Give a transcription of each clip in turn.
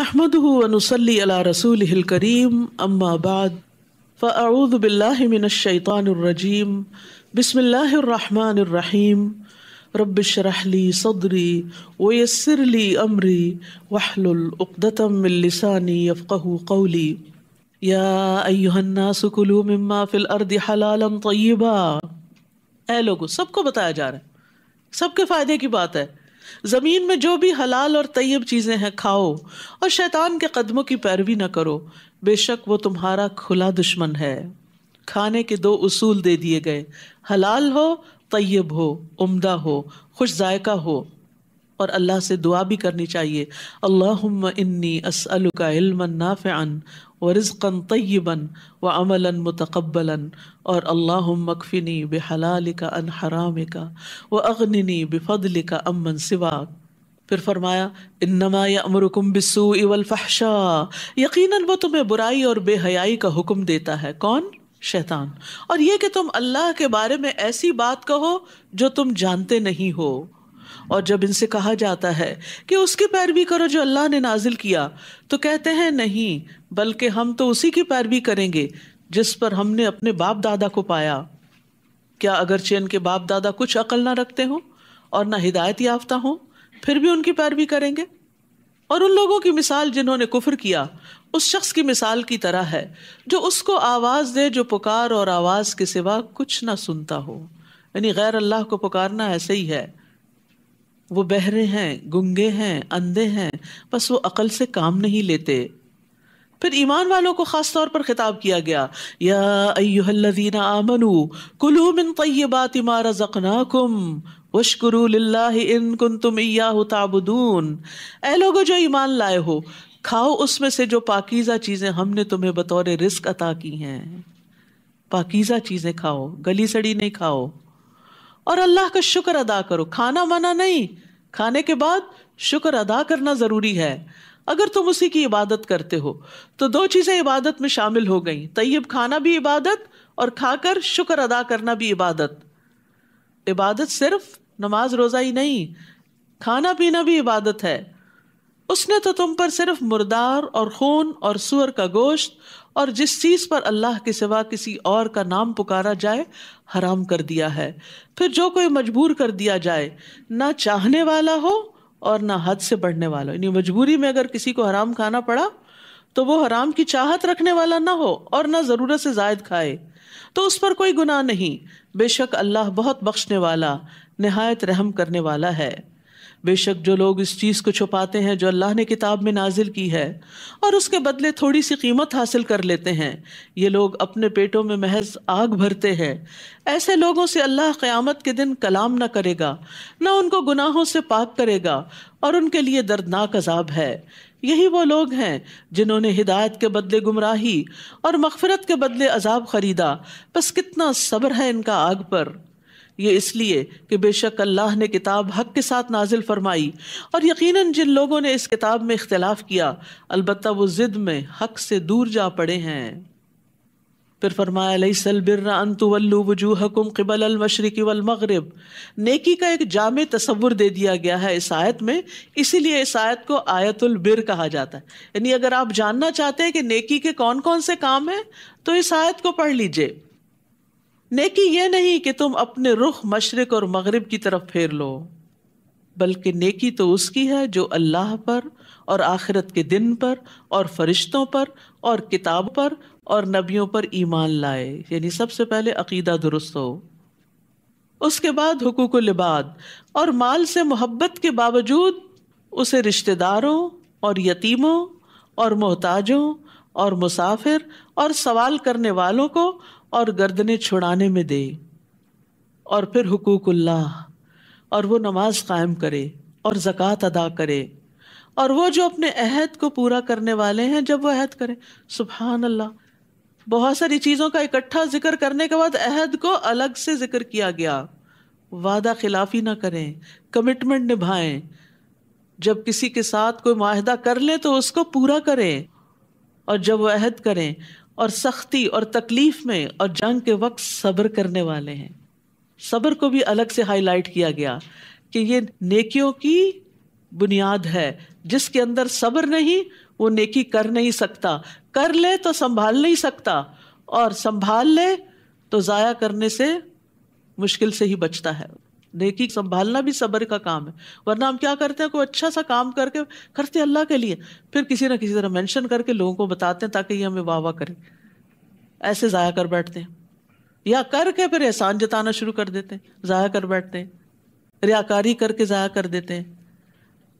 نحمده ونصلي على رسوله الكريم اما بعد فاعوذ بالله من الشيطان الرجيم بسم الله الرحمن الرحيم رب اشرح لي صدري ويسر لي امري واحلل عقدة من لساني يفقهوا قولي يا ايها الناس كلوا مما في الارض حلالا طيبا اے لوگوں سب کو بتایا جا رہا ہے سب کے فائدے کی بات ہے زمین میں جو بھی حلال اور طیب چیزیں ہیں کھاؤ اور شیطان کے قدموں کی پیروی نہ کرو بے شک وہ تمہارا کھلا دشمن ہے کھانے کے دو اصول دے دیے گئے حلال ہو طیب ہو عمدہ ہو خوش ذائقہ ہو اور اللہ سے دعا بھی کرنی چاہیے اللہ انی اسل کا علم و رضن طیباً و عمل متقبلاَََََََََََ اور اللہ مکفنی بے حلاء لکا انحرام کا و اغنى بے فد امن سوا پھر فرمایا انما یامرکم بالسوء بسو یقیناً وہ تمہیں برائی اور بے حیائی کا حکم دیتا ہے کون شیطان اور یہ کہ تم اللہ کے بارے میں ایسی بات کہو جو تم جانتے نہیں ہو اور جب ان سے کہا جاتا ہے کہ اس کی پیروی کرو جو اللہ نے نازل کیا تو کہتے ہیں نہیں بلکہ ہم تو اسی کی پیروی کریں گے جس پر ہم نے اپنے باپ دادا کو پایا کیا اگر چین کے باپ دادا کچھ عقل نہ رکھتے ہوں اور نہ ہدایت یافتہ ہوں پھر بھی ان کی پیروی کریں گے اور ان لوگوں کی مثال جنہوں نے کفر کیا اس شخص کی مثال کی طرح ہے جو اس کو آواز دے جو پکار اور آواز کے سوا کچھ نہ سنتا ہو یعنی غیر اللہ کو پکارنا ایسے ہی ہے وہ بہرے ہیں گنگے ہیں اندھے ہیں بس وہ عقل سے کام نہیں لیتے پھر ایمان والوں کو خاص طور پر خطاب کیا گیا یا ایوہ الذین کلو من طیبات ما رزقناکم وشکرو للہ ان کنتم ایاہ تعبدون اے لوگو جو ایمان لائے ہو کھاؤ اس میں سے جو پاکیزہ چیزیں ہم نے تمہیں بطور رزق عطا کی ہیں پاکیزہ چیزیں کھاؤ گلی سڑی نہیں کھاؤ اور اللہ کا شکر ادا کرو کھانا منع نہیں کھانے کے بعد شکر ادا کرنا ضروری ہے اگر تم اسی کی عبادت کرتے ہو تو دو چیزیں عبادت میں شامل ہو گئیں طیب کھانا بھی عبادت اور کھا کر شکر ادا کرنا بھی عبادت عبادت صرف نماز روزہ ہی نہیں کھانا پینا بھی عبادت ہے اس نے تو تم پر صرف مردار اور خون اور سور کا گوشت اور جس چیز پر اللہ کے سوا کسی اور کا نام پکارا جائے حرام کر دیا ہے پھر جو کوئی مجبور کر دیا جائے نہ چاہنے والا ہو اور نہ حد سے بڑھنے والا یعنی مجبوری میں اگر کسی کو حرام کھانا پڑا تو وہ حرام کی چاہت رکھنے والا نہ ہو اور نہ ضرورت سے زائد کھائے تو اس پر کوئی گناہ نہیں بے شک اللہ بہت بخشنے والا نہایت رحم کرنے والا ہے بے شک جو لوگ اس چیز کو چھپاتے ہیں جو اللہ نے کتاب میں نازل کی ہے اور اس کے بدلے تھوڑی سی قیمت حاصل کر لیتے ہیں یہ لوگ اپنے پیٹوں میں محض آگ بھرتے ہیں ایسے لوگوں سے اللہ قیامت کے دن کلام نہ کرے گا نہ ان کو گناہوں سے پاک کرے گا اور ان کے لیے دردناک عذاب ہے یہی وہ لوگ ہیں جنہوں نے ہدایت کے بدلے گمراہی اور مغفرت کے بدلے عذاب خریدا بس کتنا صبر ہے ان کا آگ پر یہ اس لیے کہ بے شک اللہ نے کتاب حق کے ساتھ نازل فرمائی اور یقیناً جن لوگوں نے اس کتاب میں اختلاف کیا البتہ وہ ضد میں حق سے دور جا پڑے ہیں پھر فرمایا علیہ سلبر انتولو وجو حکم قبل المشرق والمغرب نیکی کا ایک جامع تصور دے دیا گیا ہے اس آیت میں اسی لیے اس آیت کو آیت البر کہا جاتا ہے یعنی اگر آپ جاننا چاہتے ہیں کہ نیکی کے کون کون سے کام ہیں تو اس آیت کو پڑھ لیجئے نیکی یہ نہیں کہ تم اپنے رخ مشرق اور مغرب کی طرف پھیر لو بلکہ نیکی تو اس کی ہے جو اللہ پر اور آخرت کے دن پر اور فرشتوں پر اور کتاب پر اور نبیوں پر ایمان لائے یعنی سب سے پہلے عقیدہ درست ہو اس کے بعد حقوق و لباد اور مال سے محبت کے باوجود اسے رشتہ داروں اور یتیموں اور محتاجوں اور مسافر اور سوال کرنے والوں کو اور گردنیں چھڑانے میں دے اور پھر حقوق اللہ اور وہ نماز قائم کرے اور زکوٰۃ ادا کرے اور وہ جو اپنے عہد کو پورا کرنے والے ہیں جب وہ عہد کرے سبحان اللہ بہت ساری چیزوں کا اکٹھا ذکر کرنے کے بعد عہد کو الگ سے ذکر کیا گیا وعدہ خلافی نہ کریں کمٹمنٹ نبھائیں جب کسی کے ساتھ کوئی معاہدہ کر لیں تو اس کو پورا کریں اور جب وہ عہد کریں اور سختی اور تکلیف میں اور جنگ کے وقت صبر کرنے والے ہیں صبر کو بھی الگ سے ہائی لائٹ کیا گیا کہ یہ نیکیوں کی بنیاد ہے جس کے اندر صبر نہیں وہ نیکی کر نہیں سکتا کر لے تو سنبھال نہیں سکتا اور سنبھال لے تو ضائع کرنے سے مشکل سے ہی بچتا ہے نیکی سنبھالنا بھی صبر کا کام ہے ورنہ ہم کیا کرتے ہیں کوئی اچھا سا کام کر کے کرتے اللہ کے لیے پھر کسی نہ کسی طرح مینشن کر کے لوگوں کو بتاتے ہیں تاکہ یہ ہمیں واہ واہ کرے ایسے ضائع کر بیٹھتے ہیں یا کر کے پھر احسان جتانا شروع کر دیتے ہیں ضائع کر بیٹھتے ہیں ریا کاری کر کے ضائع کر دیتے ہیں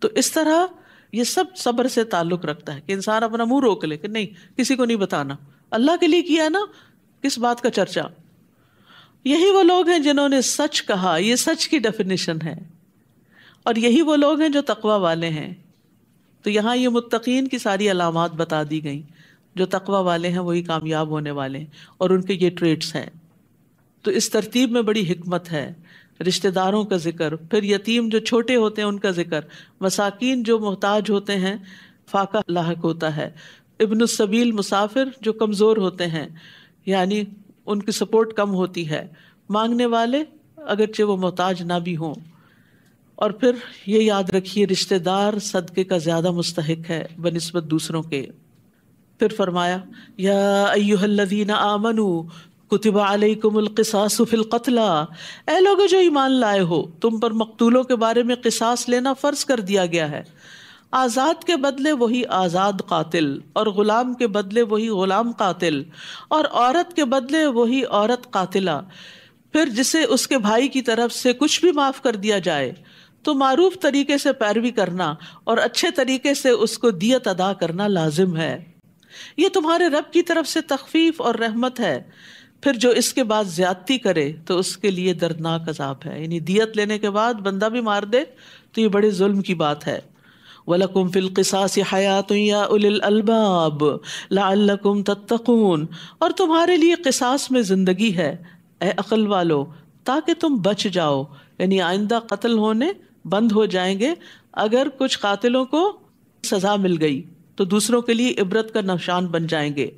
تو اس طرح یہ سب صبر سے تعلق رکھتا ہے کہ انسان اپنا منہ روک لے کہ نہیں کسی کو نہیں بتانا اللہ کے لیے کیا نا کس بات کا چرچا یہی وہ لوگ ہیں جنہوں نے سچ کہا یہ سچ کی ڈیفینیشن ہے اور یہی وہ لوگ ہیں جو تقوا والے ہیں تو یہاں یہ متقین کی ساری علامات بتا دی گئیں جو تقوا والے ہیں وہی کامیاب ہونے والے ہیں اور ان کے یہ ٹریٹس ہیں تو اس ترتیب میں بڑی حکمت ہے رشتے داروں کا ذکر پھر یتیم جو چھوٹے ہوتے ہیں ان کا ذکر مساکین جو محتاج ہوتے ہیں فاقہ لاحق ہوتا ہے ابن الصبیل مسافر جو کمزور ہوتے ہیں یعنی ان کی سپورٹ کم ہوتی ہے مانگنے والے اگرچہ وہ محتاج نہ بھی ہوں اور پھر یہ یاد رکھیے رشتے دار صدقے کا زیادہ مستحق ہے بہ نسبت دوسروں کے پھر فرمایا یا ایوہ الذین آمنو کتب علیکم القصاص فی القتلا اے لوگوں جو ایمان لائے ہو تم پر مقتولوں کے بارے میں قصاص لینا فرض کر دیا گیا ہے آزاد کے بدلے وہی آزاد قاتل اور غلام کے بدلے وہی غلام قاتل اور عورت کے بدلے وہی عورت قاتلہ پھر جسے اس کے بھائی کی طرف سے کچھ بھی معاف کر دیا جائے تو معروف طریقے سے پیروی کرنا اور اچھے طریقے سے اس کو دیت ادا کرنا لازم ہے یہ تمہارے رب کی طرف سے تخفیف اور رحمت ہے پھر جو اس کے بعد زیادتی کرے تو اس کے لیے دردناک عذاب ہے یعنی دیت لینے کے بعد بندہ بھی مار دے تو یہ بڑے ظلم کی بات ہے ولکم فی القصاص حیات یا ال الباب لعلکم تتقون اور تمہارے لیے قساس میں زندگی ہے اے عقل والو تاکہ تم بچ جاؤ یعنی آئندہ قتل ہونے بند ہو جائیں گے اگر کچھ قاتلوں کو سزا مل گئی تو دوسروں کے لیے عبرت کا نشان بن جائیں گے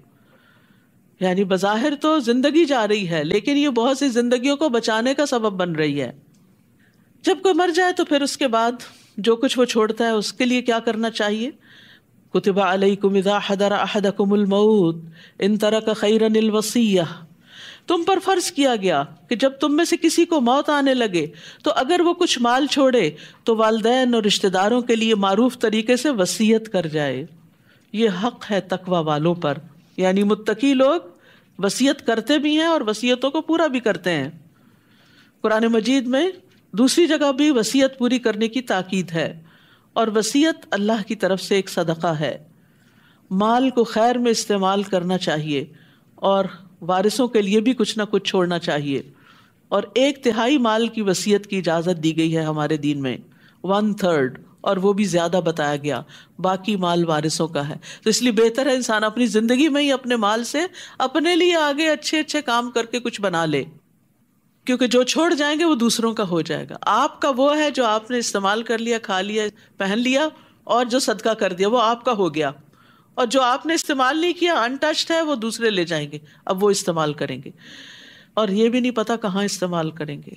یعنی بظاہر تو زندگی جا رہی ہے لیکن یہ بہت سی زندگیوں کو بچانے کا سبب بن رہی ہے جب کوئی مر جائے تو پھر اس کے بعد جو کچھ وہ چھوڑتا ہے اس کے لیے کیا کرنا چاہیے کتبہ علیہ اذا حدر احدکم کم المعود ان طرح کا خیراًوسی تم پر فرض کیا گیا کہ جب تم میں سے کسی کو موت آنے لگے تو اگر وہ کچھ مال چھوڑے تو والدین اور رشتہ داروں کے لیے معروف طریقے سے وصیت کر جائے یہ حق ہے تقوا والوں پر یعنی متقی لوگ وصیت کرتے بھی ہیں اور وصیتوں کو پورا بھی کرتے ہیں قرآن مجید میں دوسری جگہ بھی وسیعت پوری کرنے کی تاکید ہے اور وسیعت اللہ کی طرف سے ایک صدقہ ہے مال کو خیر میں استعمال کرنا چاہیے اور وارثوں کے لیے بھی کچھ نہ کچھ چھوڑنا چاہیے اور ایک تہائی مال کی وسیعت کی اجازت دی گئی ہے ہمارے دین میں ون تھرڈ اور وہ بھی زیادہ بتایا گیا باقی مال وارثوں کا ہے تو اس لیے بہتر ہے انسان اپنی زندگی میں ہی اپنے مال سے اپنے لیے آگے اچھے اچھے کام کر کے کچھ بنا لے کیونکہ جو چھوڑ جائیں گے وہ دوسروں کا ہو جائے گا آپ کا وہ ہے جو آپ نے استعمال کر لیا کھا لیا پہن لیا اور جو صدقہ کر دیا وہ آپ کا ہو گیا اور جو آپ نے استعمال نہیں کیا ان ہے وہ دوسرے لے جائیں گے اب وہ استعمال کریں گے اور یہ بھی نہیں پتا کہاں استعمال کریں گے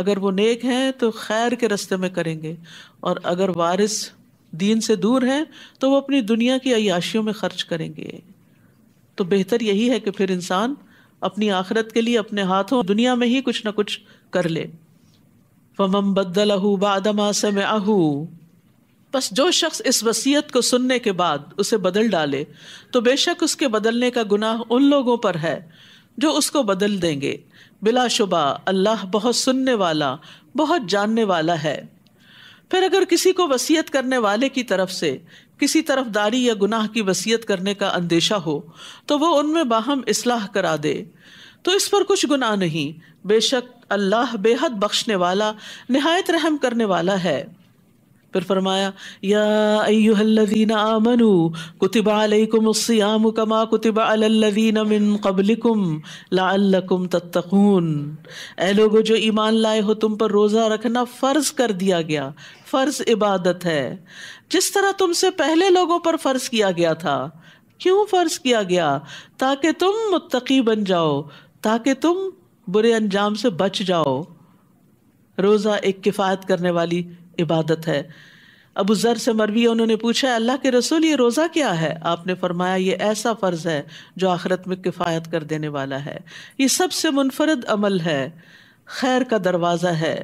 اگر وہ نیک ہیں تو خیر کے رستے میں کریں گے اور اگر وارث دین سے دور ہیں تو وہ اپنی دنیا کی عیاشیوں میں خرچ کریں گے تو بہتر یہی ہے کہ پھر انسان اپنی آخرت کے لیے اپنے ہاتھوں دنیا میں ہی کچھ نہ کچھ کر لے فمم بدل بادما سم اہ بس جو شخص اس وسیعت کو سننے کے بعد اسے بدل ڈالے تو بے شک اس کے بدلنے کا گناہ ان لوگوں پر ہے جو اس کو بدل دیں گے بلا شبہ اللہ بہت سننے والا بہت جاننے والا ہے پھر اگر کسی کو وسیعت کرنے والے کی طرف سے کسی طرف داری یا گناہ کی وسیعت کرنے کا اندیشہ ہو تو وہ ان میں باہم اصلاح کرا دے تو اس پر کچھ گناہ نہیں بے شک اللہ بے حد بخشنے والا نہایت رحم کرنے والا ہے پھر فرمایا یا ایوہ الذین آمنوا کتب علیکم الصیام کما کتب علی الذین من قبلکم لعلکم تتقون اے لوگو جو ایمان لائے ہو تم پر روزہ رکھنا فرض کر دیا گیا فرض عبادت ہے جس طرح تم سے پہلے لوگوں پر فرض کیا گیا تھا کیوں فرض کیا گیا تاکہ تم متقی بن جاؤ تاکہ تم برے انجام سے بچ جاؤ روزہ ایک کفایت کرنے والی عبادت ہے ابو ذر سے انہوں ہے پوچھا اللہ کے رسول یہ روزہ کیا ہے آپ نے فرمایا یہ ایسا فرض ہے جو آخرت میں کفایت کر دینے والا ہے یہ سب سے منفرد عمل ہے خیر کا دروازہ ہے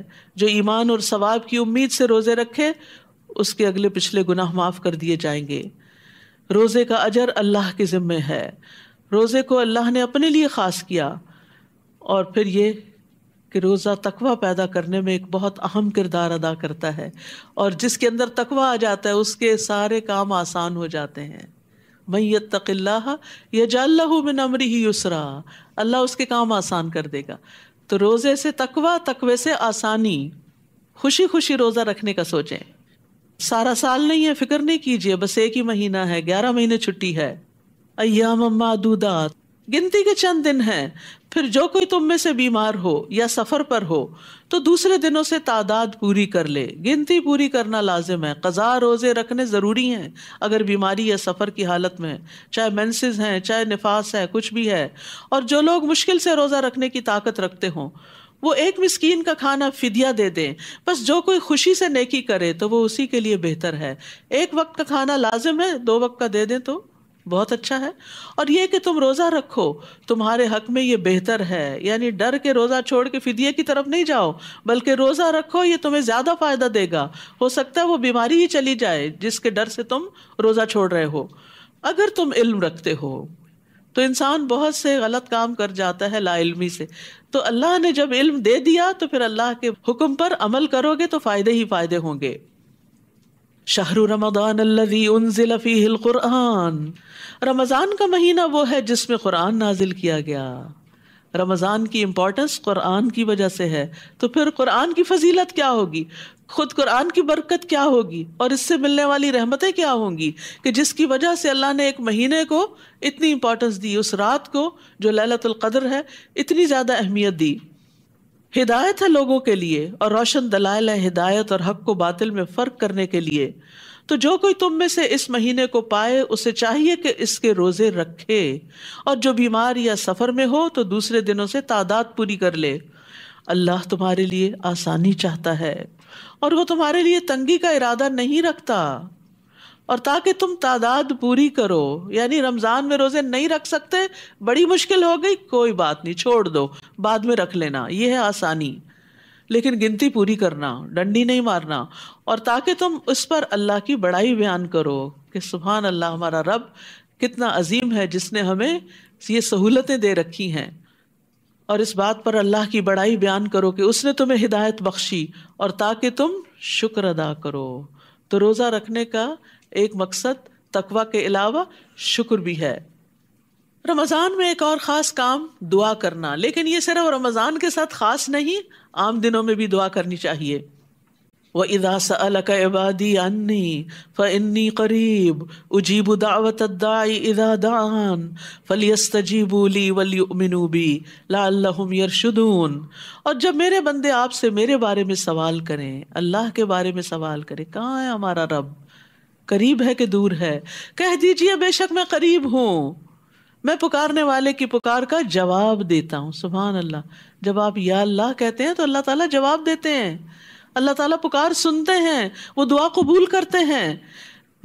جو ایمان اور ثواب کی امید سے روزے رکھے اس کے اگلے پچھلے گناہ معاف کر دیے جائیں گے روزے کا اجر اللہ کے ذمے ہے روزے کو اللہ نے اپنے لیے خاص کیا اور پھر یہ کہ روزہ تقوا پیدا کرنے میں ایک بہت اہم کردار ادا کرتا ہے اور جس کے اندر تقوا آ جاتا ہے اس کے سارے کام آسان ہو جاتے ہیں تق اللہ یا ہی یسرا اللہ اس کے کام آسان کر دے گا تو روزے سے تقوا تقوے سے آسانی خوشی خوشی روزہ رکھنے کا سوچیں سارا سال نہیں ہے فکر نہیں کیجیے بس ایک ہی مہینہ ہے گیارہ مہینے چھٹی ہے ایام اما دودات گنتی کے چند دن ہیں پھر جو کوئی تم میں سے بیمار ہو یا سفر پر ہو تو دوسرے دنوں سے تعداد پوری کر لے گنتی پوری کرنا لازم ہے قضاء روزے رکھنے ضروری ہیں اگر بیماری یا سفر کی حالت میں چاہے مینسز ہیں چاہے نفاس ہے کچھ بھی ہے اور جو لوگ مشکل سے روزہ رکھنے کی طاقت رکھتے ہوں وہ ایک مسکین کا کھانا فدیہ دے دیں بس جو کوئی خوشی سے نیکی کرے تو وہ اسی کے لیے بہتر ہے ایک وقت کا کھانا لازم ہے دو وقت کا دے دیں تو بہت اچھا ہے اور یہ کہ تم روزہ رکھو تمہارے حق میں یہ بہتر ہے یعنی ڈر کے روزہ چھوڑ کے فدیے کی طرف نہیں جاؤ بلکہ روزہ رکھو یہ تمہیں زیادہ فائدہ دے گا ہو سکتا ہے وہ بیماری ہی چلی جائے جس کے ڈر سے تم روزہ چھوڑ رہے ہو اگر تم علم رکھتے ہو تو انسان بہت سے غلط کام کر جاتا ہے لا علمی سے تو اللہ نے جب علم دے دیا تو پھر اللہ کے حکم پر عمل کرو گے تو فائدے ہی فائدے ہوں گے شاہ رمدان فیه القرآن رمضان کا مہینہ وہ ہے جس میں قرآن نازل کیا گیا رمضان کی امپورٹینس قرآن کی وجہ سے ہے تو پھر قرآن کی فضیلت کیا ہوگی خود قرآن کی برکت کیا ہوگی اور اس سے ملنے والی رحمتیں کیا ہوں گی کہ جس کی وجہ سے اللہ نے ایک مہینے کو اتنی امپورٹنس دی اس رات کو جو للت القدر ہے اتنی زیادہ اہمیت دی ہدایت ہے لوگوں کے لیے اور روشن دلائل ہے ہدایت اور حق کو باطل میں فرق کرنے کے لیے تو جو کوئی تم میں سے اس مہینے کو پائے اسے چاہیے کہ اس کے روزے رکھے اور جو بیمار یا سفر میں ہو تو دوسرے دنوں سے تعداد پوری کر لے اللہ تمہارے لیے آسانی چاہتا ہے اور وہ تمہارے لیے تنگی کا ارادہ نہیں رکھتا اور تاکہ تم تعداد پوری کرو یعنی رمضان میں روزے نہیں رکھ سکتے بڑی مشکل ہو گئی کوئی بات نہیں چھوڑ دو بعد میں رکھ لینا یہ ہے آسانی لیکن گنتی پوری کرنا ڈنڈی نہیں مارنا اور تاکہ تم اس پر اللہ کی بڑائی بیان کرو کہ سبحان اللہ ہمارا رب کتنا عظیم ہے جس نے ہمیں یہ سہولتیں دے رکھی ہیں اور اس بات پر اللہ کی بڑائی بیان کرو کہ اس نے تمہیں ہدایت بخشی اور تاکہ تم شکر ادا کرو تو روزہ رکھنے کا ایک مقصد تقوا کے علاوہ شکر بھی ہے رمضان میں ایک اور خاص کام دعا کرنا لیکن یہ صرف رمضان کے ساتھ خاص نہیں عام دنوں میں بھی دعا کرنی چاہیے وہ اداس عبادی انی فنی قریب اجیب دعوت ادا دان فلی لی بولی ولی منوبی لا اللہ شدون اور جب میرے بندے آپ سے میرے بارے میں سوال کریں اللہ کے بارے میں سوال کریں کہاں ہے ہمارا رب قریب ہے کہ دور ہے کہہ دیجیے بے شک میں قریب ہوں میں پکارنے والے کی پکار کا جواب دیتا ہوں سبحان اللہ جب آپ یا اللہ کہتے ہیں تو اللہ تعالیٰ جواب دیتے ہیں اللہ تعالیٰ پکار سنتے ہیں وہ دعا قبول کرتے ہیں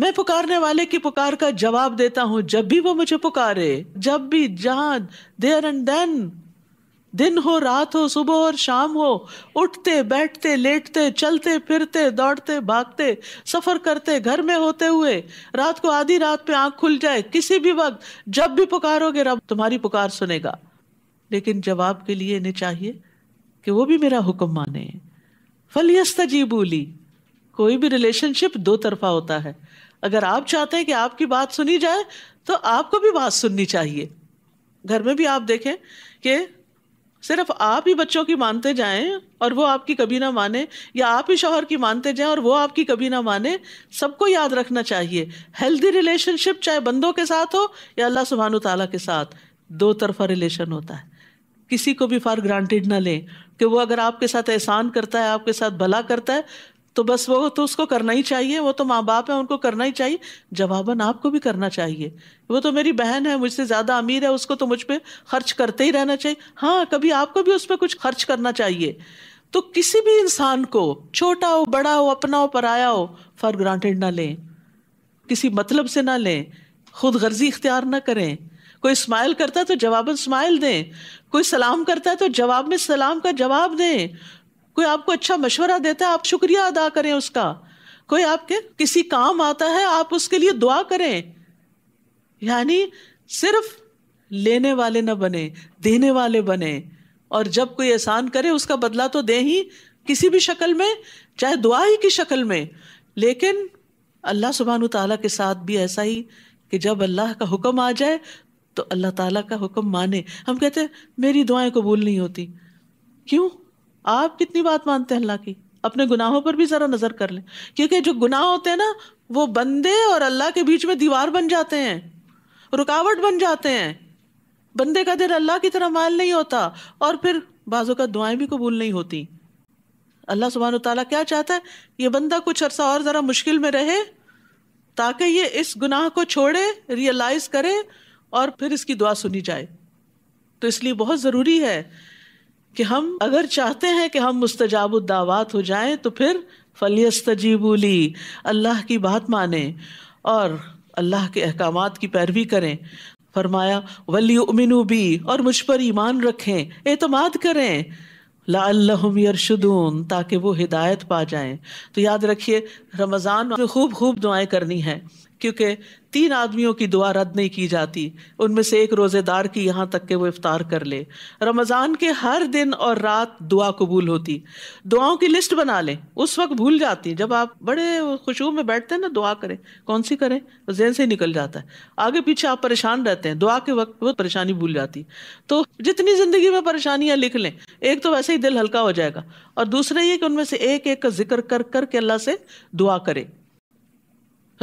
میں پکارنے والے کی پکار کا جواب دیتا ہوں جب بھی وہ مجھے پکارے جب بھی جہاں دیر اینڈ دین دن ہو رات ہو صبح اور شام ہو اٹھتے بیٹھتے لیٹتے چلتے پھرتے دوڑتے بھاگتے سفر کرتے گھر میں ہوتے ہوئے رات کو آدھی رات پہ آنکھ کھل جائے کسی بھی وقت جب بھی پکارو گے رب تمہاری پکار سنے گا لیکن جواب کے لیے انہیں چاہیے کہ وہ بھی میرا حکم مانے فلیست جی بولی کوئی بھی ریلیشن شپ دو طرفہ ہوتا ہے اگر آپ چاہتے ہیں کہ آپ کی بات سنی جائے تو آپ کو بھی بات سننی چاہیے گھر میں بھی آپ دیکھیں کہ صرف آپ ہی بچوں کی مانتے جائیں اور وہ آپ کی کبھی نہ مانے یا آپ ہی شوہر کی مانتے جائیں اور وہ آپ کی کبھی نہ مانے سب کو یاد رکھنا چاہیے ہیلدی ریلیشن شپ چاہے بندوں کے ساتھ ہو یا اللہ سبحان و تعالیٰ کے ساتھ دو طرفہ ریلیشن ہوتا ہے کسی کو بھی فار گرانٹیڈ نہ لیں کہ وہ اگر آپ کے ساتھ احسان کرتا ہے آپ کے ساتھ بھلا کرتا ہے تو بس وہ تو اس کو کرنا ہی چاہیے وہ تو ماں باپ ہیں ان کو کرنا ہی چاہیے جواباً آپ کو بھی کرنا چاہیے وہ تو میری بہن ہے مجھ سے زیادہ امیر ہے اس کو تو مجھ پہ خرچ کرتے ہی رہنا چاہیے ہاں کبھی آپ کو بھی اس پہ کچھ خرچ کرنا چاہیے تو کسی بھی انسان کو چھوٹا ہو بڑا ہو اپنا ہو پرایا ہو فار گرانٹیڈ نہ لیں کسی مطلب سے نہ لیں خود غرضی اختیار نہ کریں کوئی اسمائل کرتا ہے تو جواب اسمائل دیں کوئی سلام کرتا ہے تو جواب میں سلام کا جواب دیں کوئی آپ کو اچھا مشورہ دیتا ہے آپ شکریہ ادا کریں اس کا کوئی آپ کے کسی کام آتا ہے آپ اس کے لیے دعا کریں یعنی صرف لینے والے نہ بنے دینے والے بنے اور جب کوئی احسان کرے اس کا بدلہ تو دیں ہی کسی بھی شکل میں چاہے دعا ہی کی شکل میں لیکن اللہ سبحان و تعالیٰ کے ساتھ بھی ایسا ہی کہ جب اللہ کا حکم آ جائے تو اللہ تعالیٰ کا حکم مانے ہم کہتے ہیں میری دعائیں قبول نہیں ہوتی کیوں آپ کتنی بات مانتے ہیں اللہ کی اپنے گناہوں پر بھی ذرا نظر کر لیں کیونکہ جو گناہ ہوتے ہیں نا وہ بندے اور اللہ کے بیچ میں دیوار بن جاتے ہیں رکاوٹ بن جاتے ہیں بندے کا دل اللہ کی طرح مائل نہیں ہوتا اور پھر بازوں کا دعائیں بھی قبول نہیں ہوتی اللہ سبحان و تعالیٰ کیا چاہتا ہے یہ بندہ کچھ عرصہ اور ذرا مشکل میں رہے تاکہ یہ اس گناہ کو چھوڑے ریئلائز کرے اور پھر اس کی دعا سنی جائے تو اس لیے بہت ضروری ہے کہ ہم اگر چاہتے ہیں کہ ہم مستجاب الدعوات ہو جائیں تو پھر فلیستجیب لی اللہ کی بات مانیں اور اللہ کے احکامات کی پیروی کریں فرمایا ولی امنو بی اور مجھ پر ایمان رکھیں اعتماد کریں لا اللہ یرشدون تاکہ وہ ہدایت پا جائیں تو یاد رکھیے رمضان میں خوب خوب دعائیں کرنی ہیں کیونکہ تین آدمیوں کی دعا رد نہیں کی جاتی ان میں سے ایک روزے دار کی یہاں تک کہ وہ افطار کر لے رمضان کے ہر دن اور رات دعا قبول ہوتی دعاؤں کی لسٹ بنا لیں اس وقت بھول جاتی جب آپ بڑے خوشبو میں بیٹھتے ہیں نا دعا کریں کون سی کریں ذہن سے نکل جاتا ہے آگے پیچھے آپ پریشان رہتے ہیں دعا کے وقت وہ پریشانی بھول جاتی تو جتنی زندگی میں پریشانیاں لکھ لیں ایک تو ویسے ہی دل ہلکا ہو جائے گا اور دوسرا یہ کہ ان میں سے ایک ایک کا ذکر کر کر کے اللہ سے دعا کرے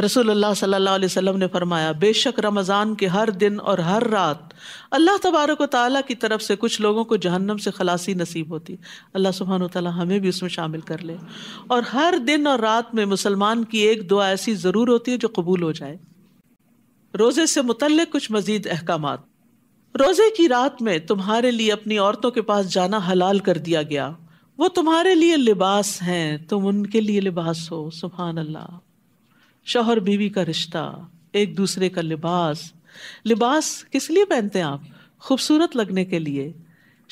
رسول اللہ صلی اللہ علیہ وسلم نے فرمایا بے شک رمضان کے ہر دن اور ہر رات اللہ تبارک و تعالیٰ کی طرف سے کچھ لوگوں کو جہنم سے خلاصی نصیب ہوتی اللہ سبحان و تعالیٰ ہمیں بھی اس میں شامل کر لے اور ہر دن اور رات میں مسلمان کی ایک دعا ایسی ضرور ہوتی ہے جو قبول ہو جائے روزے سے متعلق کچھ مزید احکامات روزے کی رات میں تمہارے لیے اپنی عورتوں کے پاس جانا حلال کر دیا گیا وہ تمہارے لیے لباس ہیں تم ان کے لیے لباس ہو سبحان اللہ شوہر بیوی کا رشتہ ایک دوسرے کا لباس لباس کس لیے پہنتے ہیں آپ خوبصورت لگنے کے لیے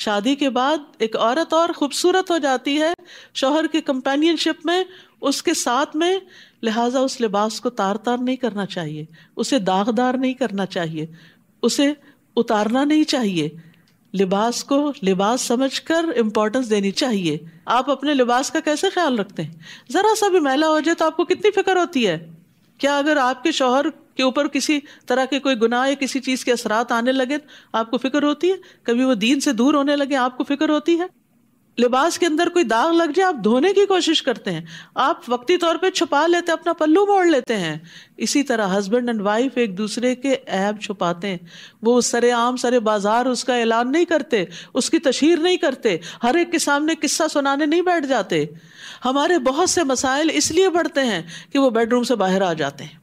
شادی کے بعد ایک عورت اور خوبصورت ہو جاتی ہے شوہر کے کمپینین شپ میں اس کے ساتھ میں لہٰذا اس لباس کو تار تار نہیں کرنا چاہیے اسے داغدار نہیں کرنا چاہیے اسے اتارنا نہیں چاہیے لباس کو لباس سمجھ کر امپورٹینس دینی چاہیے آپ اپنے لباس کا کیسے خیال رکھتے ہیں ذرا سا بھی میلا ہو جائے تو آپ کو کتنی فکر ہوتی ہے کیا اگر آپ کے شوہر کے اوپر کسی طرح کے کوئی گناہ یا کسی چیز کے اثرات آنے لگے آپ کو فکر ہوتی ہے کبھی وہ دین سے دور ہونے لگے آپ کو فکر ہوتی ہے لباس کے اندر کوئی داغ لگ جائے آپ دھونے کی کوشش کرتے ہیں آپ وقتی طور پہ چھپا لیتے لیتے اپنا پلو موڑ ہیں اسی طرح ہسبینڈ اینڈ وائف ایک دوسرے کے ایب چھپاتے ہیں وہ عام بازار اس کا اعلان نہیں کرتے اس کی تشہیر نہیں کرتے ہر ایک کے سامنے قصہ سنانے نہیں بیٹھ جاتے ہمارے بہت سے مسائل اس لیے بڑھتے ہیں کہ وہ بیڈ روم سے باہر آ جاتے ہیں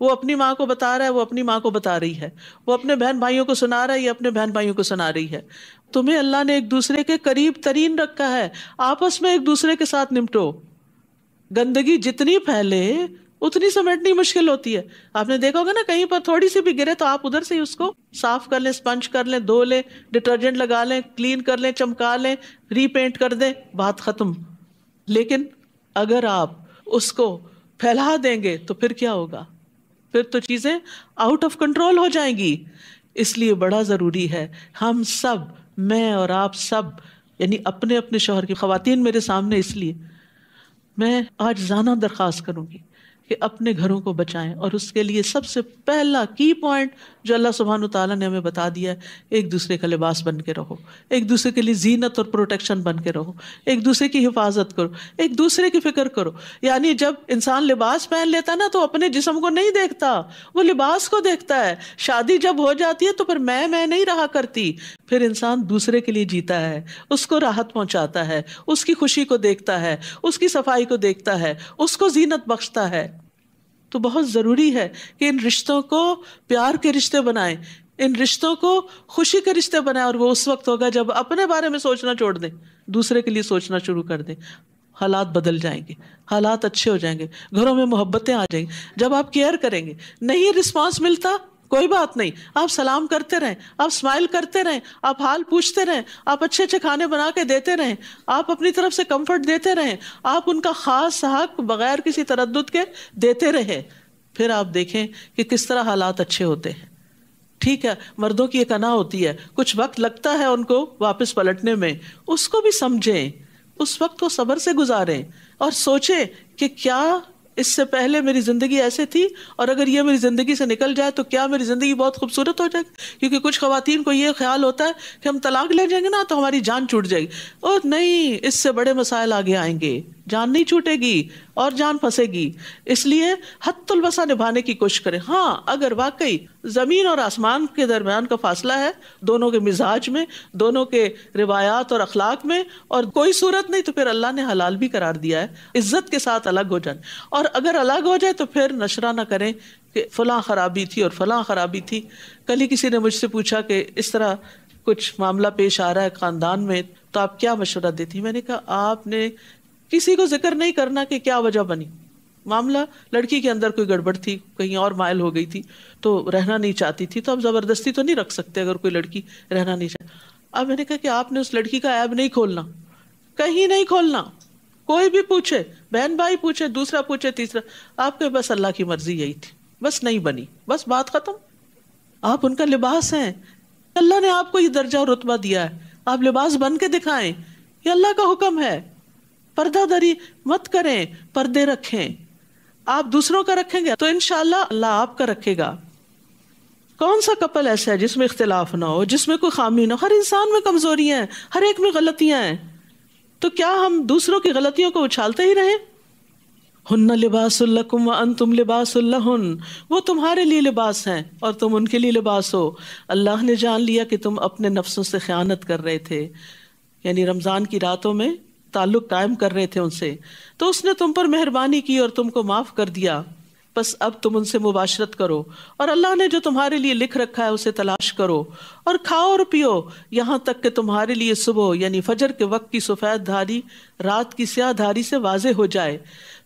وہ اپنی ماں کو بتا رہا ہے وہ اپنی ماں کو بتا رہی ہے وہ اپنے بہن بھائیوں کو سنا رہا ہے یا اپنے بہن بھائیوں کو سنا رہی ہے تمہیں اللہ نے ایک دوسرے کے قریب ترین رکھا ہے آپس میں ایک دوسرے کے ساتھ نمٹو گندگی جتنی پھیلے اتنی سمیٹنی مشکل ہوتی ہے آپ نے دیکھا ہوگا نا کہیں پر تھوڑی سی بھی گرے تو آپ ادھر سے ہی اس کو صاف کر لیں اسپنچ کر لیں دھو لیں ڈٹرجنٹ لگا لیں کلین کر لیں چمکا لیں ری پینٹ کر دیں بات ختم لیکن اگر آپ اس کو پھیلا دیں گے تو پھر کیا ہوگا پھر تو چیزیں آؤٹ آف کنٹرول ہو جائیں گی اس لیے بڑا ضروری ہے ہم سب میں اور آپ سب یعنی اپنے اپنے شوہر کی خواتین میرے سامنے اس لیے میں آج زانہ درخواست کروں گی کہ اپنے گھروں کو بچائیں اور اس کے لیے سب سے پہلا کی پوائنٹ جو اللہ سبحان تعالیٰ نے ہمیں بتا دیا ہے ایک دوسرے کا لباس بن کے رہو ایک دوسرے کے لیے زینت اور پروٹیکشن بن کے رہو ایک دوسرے کی حفاظت کرو ایک دوسرے کی فکر کرو یعنی جب انسان لباس پہن لیتا نا تو اپنے جسم کو نہیں دیکھتا وہ لباس کو دیکھتا ہے شادی جب ہو جاتی ہے تو پھر میں میں نہیں رہا کرتی پھر انسان دوسرے کے لیے جیتا ہے اس کو راحت پہنچاتا ہے اس کی خوشی کو دیکھتا ہے اس کی صفائی کو دیکھتا ہے اس کو زینت بخشتا ہے تو بہت ضروری ہے کہ ان رشتوں کو پیار کے رشتے بنائیں ان رشتوں کو خوشی کے رشتے بنائیں اور وہ اس وقت ہوگا جب اپنے بارے میں سوچنا چھوڑ دیں دوسرے کے لیے سوچنا شروع کر دیں حالات بدل جائیں گے حالات اچھے ہو جائیں گے گھروں میں محبتیں آ جائیں گی جب آپ کیئر کریں گے نہیں رسپانس ملتا کوئی بات نہیں آپ سلام کرتے رہیں آپ اسمائل کرتے رہیں آپ حال پوچھتے رہیں آپ اچھے اچھے کھانے بنا کے دیتے رہیں آپ اپنی طرف سے کمفرٹ دیتے رہیں آپ ان کا خاص حق بغیر کسی تردد کے دیتے رہیں پھر آپ دیکھیں کہ کس طرح حالات اچھے ہوتے ہیں ٹھیک ہے مردوں کی ایک انا ہوتی ہے کچھ وقت لگتا ہے ان کو واپس پلٹنے میں اس کو بھی سمجھیں اس وقت کو صبر سے گزاریں اور سوچیں کہ کیا اس سے پہلے میری زندگی ایسے تھی اور اگر یہ میری زندگی سے نکل جائے تو کیا میری زندگی بہت خوبصورت ہو جائے گی کیونکہ کچھ خواتین کو یہ خیال ہوتا ہے کہ ہم طلاق لے جائیں گے نا تو ہماری جان چوٹ جائے گی اور نہیں اس سے بڑے مسائل آگے آئیں گے جان نہیں چھوٹے گی اور جان پھنسے گی اس لیے حت البسا نبھانے کی کوشش کریں ہاں اگر واقعی زمین اور آسمان کے درمیان کا فاصلہ ہے دونوں کے مزاج میں دونوں کے روایات اور اخلاق میں اور کوئی صورت نہیں تو پھر اللہ نے حلال بھی کرار دیا ہے عزت کے ساتھ الگ ہو جائیں اور اگر الگ ہو جائے تو پھر نشرہ نہ کریں کہ فلاں خرابی تھی اور فلاں خرابی تھی کل ہی کسی نے مجھ سے پوچھا کہ اس طرح کچھ معاملہ پیش آ رہا ہے خاندان میں تو آپ کیا مشورہ دیتی میں نے کہا آپ نے کسی کو ذکر نہیں کرنا کہ کیا وجہ بنی معاملہ لڑکی کے اندر کوئی گڑبڑ تھی کہیں اور مائل ہو گئی تھی تو رہنا نہیں چاہتی تھی تو اب زبردستی تو نہیں رکھ سکتے اگر کوئی لڑکی رہنا نہیں چاہتی اب میں نے کہا کہ آپ نے اس لڑکی کا ایب نہیں کھولنا کہیں نہیں کھولنا کوئی بھی پوچھے بہن بھائی پوچھے دوسرا پوچھے تیسرا آپ کے بس اللہ کی مرضی یہی تھی بس نہیں بنی بس بات ختم آپ ان کا لباس ہیں اللہ نے آپ کو یہ درجہ اور رتبہ دیا ہے آپ لباس بن کے دکھائیں یہ اللہ کا حکم ہے پردہ دری مت کریں پردے رکھیں آپ دوسروں کا رکھیں گے تو انشاءاللہ اللہ آپ کا رکھے گا کون سا کپل ایسا ہے جس میں اختلاف نہ ہو جس میں کوئی خامی نہ ہو ہر انسان میں کمزوریاں ہیں ہر ایک میں غلطیاں ہیں تو کیا ہم دوسروں کی غلطیوں کو اچھالتے ہی رہیں ہن لباس الکم و ان تم لباس اللہ وہ تمہارے لیے لباس ہیں اور تم ان کے لیے لباس ہو اللہ نے جان لیا کہ تم اپنے نفسوں سے خیانت کر رہے تھے یعنی رمضان کی راتوں میں تعلق قائم کر رہے تھے ان سے تو اس نے تم پر مہربانی کی اور تم کو معاف کر دیا بس اب تم ان سے مباشرت کرو اور اللہ نے جو تمہارے لیے لکھ رکھا ہے اسے تلاش کرو اور کھاؤ اور پیو یہاں تک کہ تمہارے لیے صبح یعنی فجر کے وقت کی سفید دھاری رات کی سیاہ دھاری سے واضح ہو جائے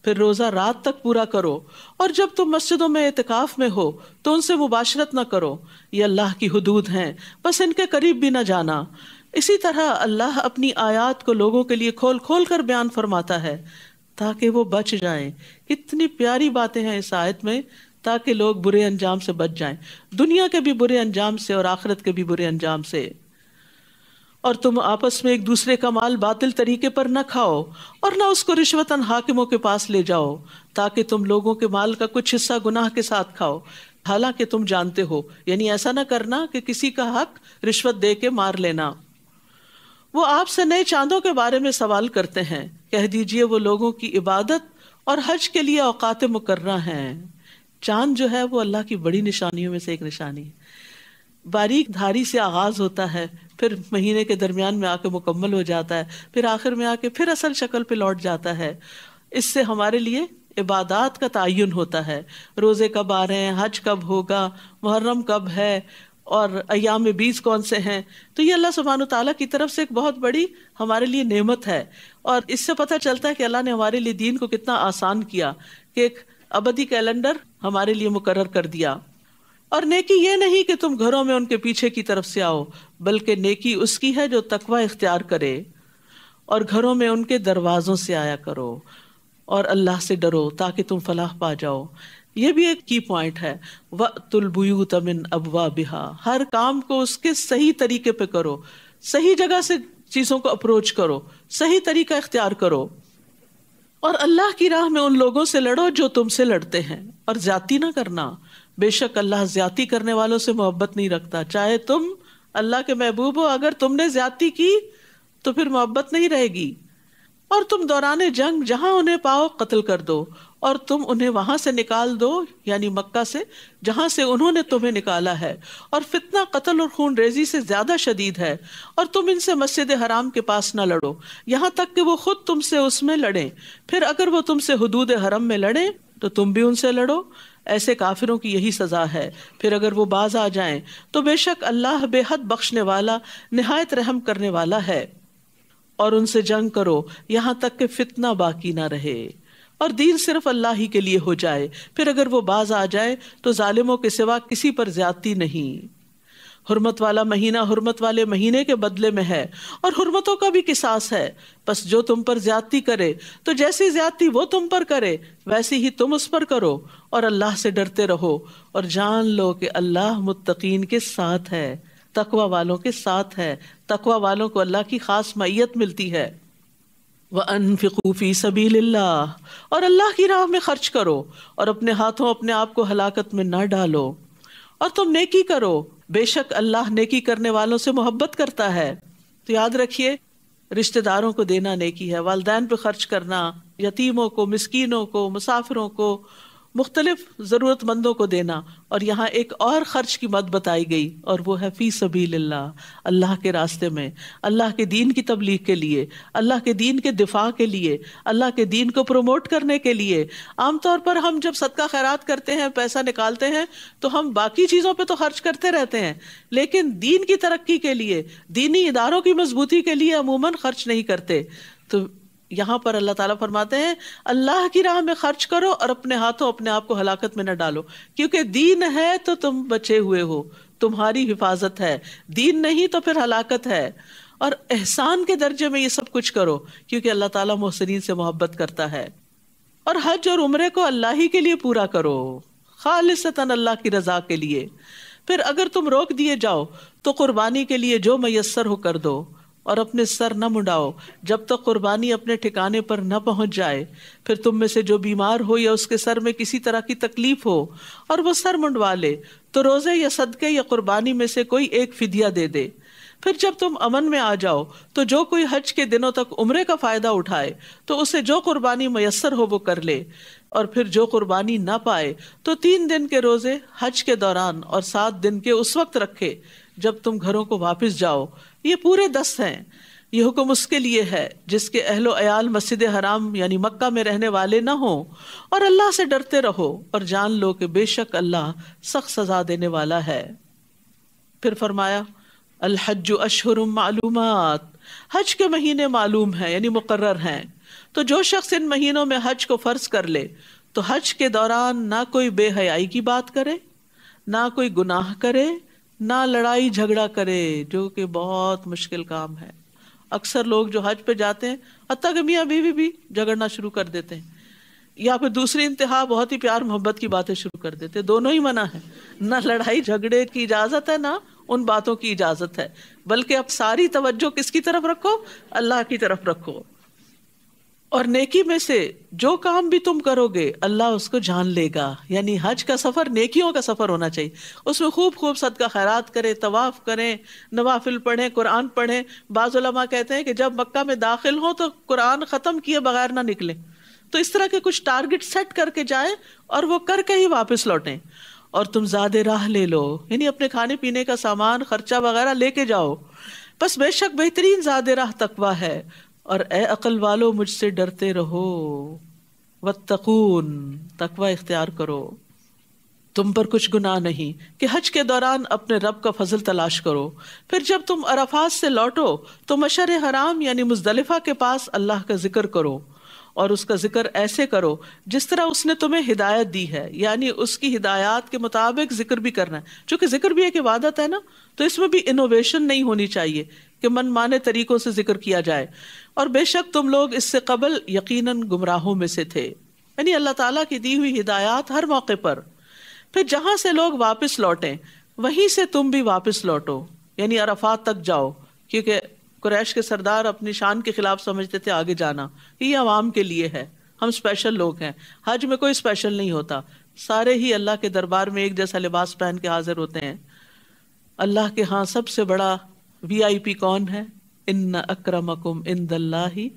پھر روزہ رات تک پورا کرو اور جب تم مسجدوں میں اعتکاف میں ہو تو ان سے مباشرت نہ کرو یہ اللہ کی حدود ہیں بس ان کے قریب بھی نہ جانا اسی طرح اللہ اپنی آیات کو لوگوں کے لیے کھول کھول کر بیان فرماتا ہے تاکہ وہ بچ جائیں کتنی پیاری باتیں ہیں اس آیت میں تاکہ لوگ برے انجام سے بچ جائیں دنیا کے بھی برے انجام سے اور آخرت کے بھی برے انجام سے اور تم آپس میں ایک دوسرے کا مال باطل طریقے پر نہ کھاؤ اور نہ اس کو رشوت حاکموں کے پاس لے جاؤ تاکہ تم لوگوں کے مال کا کچھ حصہ گناہ کے ساتھ کھاؤ حالانکہ تم جانتے ہو یعنی ایسا نہ کرنا کہ کسی کا حق رشوت دے کے مار لینا وہ آپ سے نئے چاندوں کے بارے میں سوال کرتے ہیں کہہ دیجئے وہ لوگوں کی عبادت اور حج کے لیے اوقات مقررہ ہیں چاند جو ہے وہ اللہ کی بڑی نشانیوں میں سے ایک نشانی ہے باریک دھاری سے آغاز ہوتا ہے پھر مہینے کے درمیان میں آ کے مکمل ہو جاتا ہے پھر آخر میں آ کے پھر اصل شکل پہ لوٹ جاتا ہے اس سے ہمارے لیے عبادات کا تعین ہوتا ہے روزے کب آ رہے ہیں حج کب ہوگا محرم کب ہے اور ایام بیس کون سے سے ہیں تو یہ اللہ تعالیٰ کی طرف ایک بہت بڑی ہمارے لیے نعمت ہے اور اس سے پتہ چلتا ہے کہ اللہ نے ہمارے لیے دین کو کتنا آسان کیا کہ ایک ابدی کیلنڈر ہمارے لیے مقرر کر دیا اور نیکی یہ نہیں کہ تم گھروں میں ان کے پیچھے کی طرف سے آؤ بلکہ نیکی اس کی ہے جو تقوی اختیار کرے اور گھروں میں ان کے دروازوں سے آیا کرو اور اللہ سے ڈرو تاکہ تم فلاح پا جاؤ یہ بھی ایک کی پوائنٹ ہے وقت البیوت من ابوا بہا ہر کام کو اس کے صحیح طریقے پہ کرو صحیح جگہ سے چیزوں کو اپروچ کرو صحیح طریقہ اختیار کرو اور اللہ کی راہ میں ان لوگوں سے لڑو جو تم سے لڑتے ہیں اور زیادتی نہ کرنا بے شک اللہ زیادتی کرنے والوں سے محبت نہیں رکھتا چاہے تم اللہ کے محبوب ہو اگر تم نے زیادتی کی تو پھر محبت نہیں رہے گی اور تم دوران جنگ جہاں انہیں پاؤ قتل کر دو اور تم انہیں وہاں سے نکال دو یعنی مکہ سے جہاں سے انہوں نے تمہیں نکالا ہے اور فتنہ قتل اور خون ریزی سے زیادہ شدید ہے اور تم ان سے مسجد حرام کے پاس نہ لڑو یہاں تک کہ وہ خود تم سے اس میں لڑے پھر اگر وہ تم سے حدود حرم میں لڑے تو تم بھی ان سے لڑو ایسے کافروں کی یہی سزا ہے پھر اگر وہ باز آ جائیں تو بے شک اللہ بے حد بخشنے والا نہایت رحم کرنے والا ہے اور ان سے جنگ کرو یہاں تک کہ فتنہ باقی نہ رہے اور دین صرف اللہ ہی کے لیے ہو جائے پھر اگر وہ باز آ جائے تو ظالموں کے سوا کسی پر زیادتی نہیں حرمت والا مہینہ حرمت والے مہینے کے بدلے میں ہے اور حرمتوں کا بھی کساس ہے بس جو تم پر زیادتی کرے تو جیسی زیادتی وہ تم پر کرے ویسی ہی تم اس پر کرو اور اللہ سے ڈرتے رہو اور جان لو کہ اللہ متقین کے ساتھ ہے تقوا والوں کے ساتھ ہے تقوا والوں کو اللہ کی خاص معیت ملتی ہے وہ اور اللہ کی راہ میں خرچ کرو اور اپنے ہاتھوں اپنے آپ کو ہلاکت میں نہ ڈالو اور تم نیکی کرو بے شک اللہ نیکی کرنے والوں سے محبت کرتا ہے تو یاد رکھیے رشتے داروں کو دینا نیکی ہے والدین پہ خرچ کرنا یتیموں کو مسکینوں کو مسافروں کو مختلف ضرورت مندوں کو دینا اور یہاں ایک اور خرچ کی مت بتائی گئی اور وہ ہے فی سبیل اللہ اللہ کے راستے میں اللہ کے دین کی تبلیغ کے لیے اللہ کے دین کے دفاع کے لیے اللہ کے دین کو پروموٹ کرنے کے لیے عام طور پر ہم جب صدقہ خیرات کرتے ہیں پیسہ نکالتے ہیں تو ہم باقی چیزوں پہ تو خرچ کرتے رہتے ہیں لیکن دین کی ترقی کے لیے دینی اداروں کی مضبوطی کے لیے عموماً خرچ نہیں کرتے تو یہاں پر اللہ تعالیٰ فرماتے ہیں اللہ کی راہ میں خرچ کرو اور اپنے ہاتھوں اپنے آپ کو ہلاکت میں نہ ڈالو کیونکہ دین ہے تو تم بچے ہوئے ہو تمہاری حفاظت ہے دین نہیں تو پھر ہلاکت ہے اور احسان کے درجے میں یہ سب کچھ کرو کیونکہ اللہ تعالیٰ محسرین سے محبت کرتا ہے اور حج اور عمرے کو اللہ ہی کے لیے پورا کرو خالص اللہ کی رضا کے لیے پھر اگر تم روک دیے جاؤ تو قربانی کے لیے جو میسر ہو کر دو اور اپنے سر نہ مڈاؤ جب تک قربانی اپنے ٹھکانے پر نہ پہنچ جائے پھر تم میں سے جو بیمار ہو یا اس کے سر میں کسی طرح کی تکلیف ہو اور وہ سر منڈوا لے تو روزے یا صدقے یا قربانی میں سے کوئی ایک فدیہ دے دے پھر جب تم امن میں آ جاؤ تو جو کوئی حج کے دنوں تک عمرے کا فائدہ اٹھائے تو اسے جو قربانی میسر ہو وہ کر لے اور پھر جو قربانی نہ پائے تو تین دن کے روزے حج کے دوران اور سات دن کے اس وقت رکھے جب تم گھروں کو واپس جاؤ یہ پورے دست ہیں یہ حکم اس کے لیے ہے جس کے اہل و عیال مسجد حرام یعنی مکہ میں رہنے والے نہ ہوں اور اللہ سے ڈرتے رہو اور جان لو کہ بے شک اللہ سخت سزا دینے والا ہے پھر فرمایا الحج و اشحرم معلومات حج کے مہینے معلوم ہیں یعنی مقرر ہیں تو جو شخص ان مہینوں میں حج کو فرض کر لے تو حج کے دوران نہ کوئی بے حیائی کی بات کرے نہ کوئی گناہ کرے نہ لڑائی جھگڑا کرے جو کہ بہت مشکل کام ہے اکثر لوگ جو حج پہ جاتے ہیں حتیٰ میاں بیوی بھی جھگڑنا شروع کر دیتے ہیں یا پھر دوسری انتہا بہت ہی پیار محبت کی باتیں شروع کر دیتے دونوں ہی منع ہے نہ لڑائی جھگڑے کی اجازت ہے نہ ان باتوں کی اجازت ہے بلکہ اب ساری توجہ کس کی طرف رکھو اللہ کی طرف رکھو اور نیکی میں سے جو کام بھی تم کرو گے اللہ اس کو جان لے گا یعنی حج کا سفر نیکیوں کا سفر ہونا چاہیے اس میں خوب خوب صدقہ خیرات کرے طواف کریں نوافل پڑھیں قرآن پڑھیں بعض علماء کہتے ہیں کہ جب مکہ میں داخل ہوں تو قرآن ختم کیے بغیر نہ نکلیں تو اس طرح کے کچھ ٹارگٹ سیٹ کر کے جائیں اور وہ کر کے ہی واپس لوٹیں اور تم زیادہ راہ لے لو یعنی اپنے کھانے پینے کا سامان خرچہ وغیرہ لے کے جاؤ بس بے شک بہترین زیادہ راہ تقوا ہے اور اے عقل والو مجھ سے ڈرتے رہو و تقون تکوا اختیار کرو تم پر کچھ گناہ نہیں کہ حج کے دوران اپنے رب کا فضل تلاش کرو پھر جب تم عرفات سے لوٹو تو مشر حرام یعنی مزدلفہ کے پاس اللہ کا ذکر کرو اور اس کا ذکر ایسے کرو جس طرح اس نے تمہیں ہدایت دی ہے یعنی اس کی ہدایات کے مطابق ذکر بھی کرنا ہے چونکہ ذکر بھی ایک عبادت ہے نا تو اس میں بھی انوویشن نہیں ہونی چاہیے کہ من مانے طریقوں سے ذکر کیا جائے اور بے شک تم لوگ اس سے قبل یقیناً گمراہوں میں سے تھے یعنی اللہ تعالیٰ کی دی ہوئی ہدایات ہر موقع پر پھر جہاں سے لوگ واپس لوٹیں وہیں سے تم بھی واپس لوٹو یعنی عرفات تک جاؤ کیونکہ قریش کے سردار اپنی شان کے خلاف سمجھتے تھے آگے جانا یہ عوام کے لیے ہے ہم اسپیشل لوگ ہیں حج میں کوئی اسپیشل نہیں ہوتا سارے ہی اللہ کے دربار میں ایک جیسا لباس پہن کے حاضر ہوتے ہیں اللہ کے ہاں سب سے بڑا وی آئی پی کون ہے ان اکرم اکم ان دلہ ہی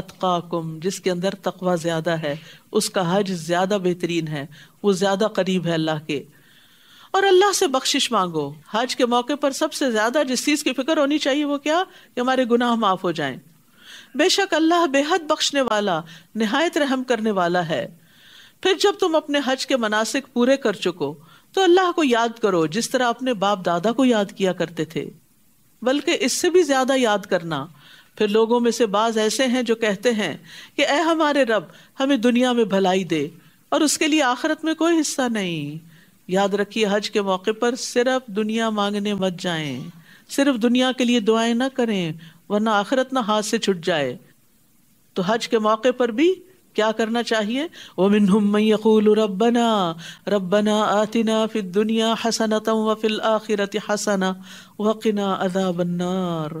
اطقا کم جس کے اندر تقوا زیادہ ہے اس کا حج زیادہ بہترین ہے وہ زیادہ قریب ہے اللہ کے اور اللہ سے بخشش مانگو حج کے موقع پر سب سے زیادہ جس چیز کی فکر ہونی چاہیے وہ کیا کہ ہمارے گناہ معاف ہو جائیں بے شک اللہ بے حد بخشنے والا نہایت رحم کرنے والا ہے پھر جب تم اپنے حج کے مناسب پورے کر چکو تو اللہ کو یاد کرو جس طرح اپنے باپ دادا کو یاد کیا کرتے تھے بلکہ اس سے بھی زیادہ یاد کرنا پھر لوگوں میں سے بعض ایسے ہیں جو کہتے ہیں کہ اے ہمارے رب ہمیں دنیا میں بھلائی دے اور اس کے لیے آخرت میں کوئی حصہ نہیں یاد رکھیے حج کے موقع پر صرف دنیا مانگنے مت جائیں صرف دنیا کے لیے دعائیں نہ کریں ورنہ آخرت نہ ہاتھ سے چھٹ جائے تو حج کے موقع پر بھی کیا کرنا چاہیے وہ ربنا ربنا آتنا فی دنیا حسنت و فل حسنا وقنا بنار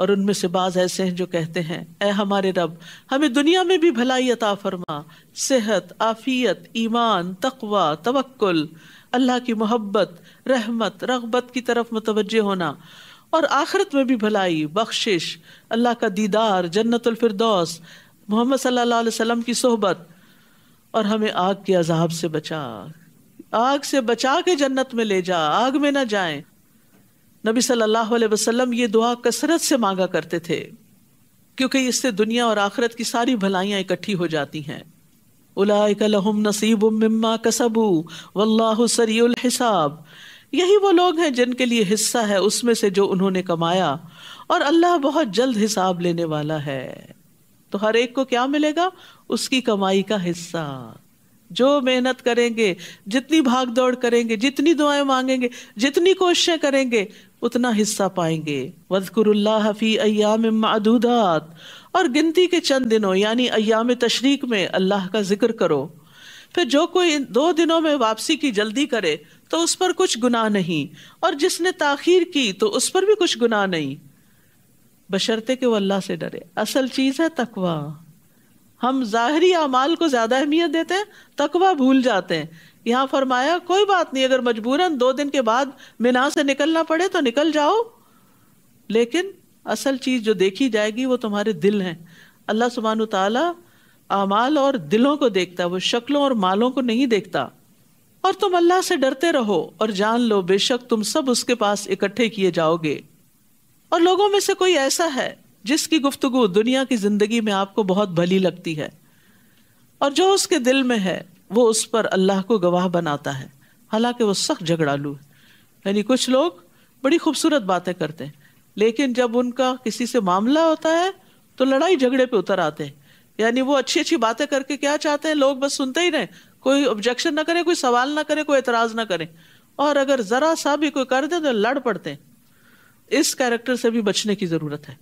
اور ان میں سے بعض ایسے ہیں جو کہتے ہیں اے ہمارے رب ہمیں دنیا میں بھی بھلائی عطا فرما صحت آفیت ایمان تقوا توکل اللہ کی محبت رحمت رغبت کی طرف متوجہ ہونا اور آخرت میں بھی بھلائی بخشش اللہ کا دیدار جنت الفردوس محمد صلی اللہ علیہ وسلم کی صحبت اور ہمیں آگ کے عذاب سے بچا آگ سے بچا کے جنت میں لے جا آگ میں نہ جائیں نبی صلی اللہ علیہ وسلم یہ دعا کثرت سے مانگا کرتے تھے کیونکہ اس سے دنیا اور آخرت کی ساری بھلائیاں اکٹھی ہو جاتی ہیں نصیب مما کسبو واللہ سری الحساب یہی وہ لوگ ہیں جن کے لیے حصہ ہے اس میں سے جو انہوں نے کمایا اور اللہ بہت جلد حساب لینے والا ہے تو ہر ایک کو کیا ملے گا اس کی کمائی کا حصہ جو محنت کریں گے جتنی بھاگ دوڑ کریں گے جتنی دعائیں مانگیں گے جتنی کوششیں کریں گے اتنا حصہ پائیں گے وزقر اللہ ایام اور گنتی کے چند دنوں یعنی ایام تشریق میں اللہ کا ذکر کرو پھر جو کوئی دو دنوں میں واپسی کی جلدی کرے تو اس پر کچھ گناہ نہیں اور جس نے تاخیر کی تو اس پر بھی کچھ گناہ نہیں بشرطے کہ وہ اللہ سے ڈرے اصل چیز ہے تکوا ہم ظاہری اعمال کو زیادہ اہمیت دیتے ہیں تکوا بھول جاتے ہیں یہاں فرمایا کوئی بات نہیں اگر مجبوراً دو دن کے بعد مینا سے نکلنا پڑے تو نکل جاؤ لیکن اصل چیز جو دیکھی جائے گی وہ تمہارے دل ہیں اللہ سبحان تعالیٰ اعمال اور دلوں کو دیکھتا ہے وہ شکلوں اور مالوں کو نہیں دیکھتا اور تم اللہ سے ڈرتے رہو اور جان لو بے شک تم سب اس کے پاس اکٹھے کیے جاؤ گے اور لوگوں میں سے کوئی ایسا ہے جس کی گفتگو دنیا کی زندگی میں آپ کو بہت بھلی لگتی ہے اور جو اس کے دل میں ہے وہ اس پر اللہ کو گواہ بناتا ہے حالانکہ وہ سخت جھگڑا لو ہے یعنی کچھ لوگ بڑی خوبصورت باتیں کرتے ہیں لیکن جب ان کا کسی سے معاملہ ہوتا ہے تو لڑائی جھگڑے پہ اتر آتے ہیں یعنی وہ اچھی اچھی باتیں کر کے کیا چاہتے ہیں لوگ بس سنتے ہی نہیں کوئی آبجیکشن نہ کریں کوئی سوال نہ کریں کوئی اعتراض نہ کریں اور اگر ذرا سا بھی کوئی کر دے تو لڑ پڑتے ہیں اس کیریکٹر سے بھی بچنے کی ضرورت ہے